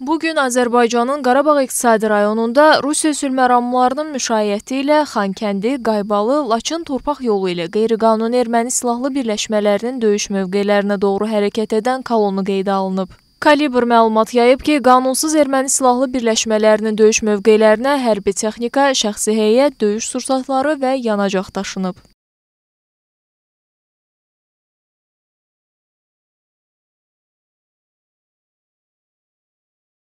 Bu gün Azərbaycanın Qarabağ iqtisadi rayonunda Rusiya sülhməramlarının müşayiəti ilə Xankəndi, Qaybalı, Laçın torpaq yolu ilə qeyri-qanuni erməni silahlı birləşmələrinin döyüş mövqelərinə doğru hərəkət edən kolonu qeydə alınıb. Kalibr məlumat yayıb ki, qanunsuz erməni silahlı birləşmələrinin döyüş mövqelərinə hərbi texnika, şəxsi heyət, döyüş sursatları və yanacaq daşınıb.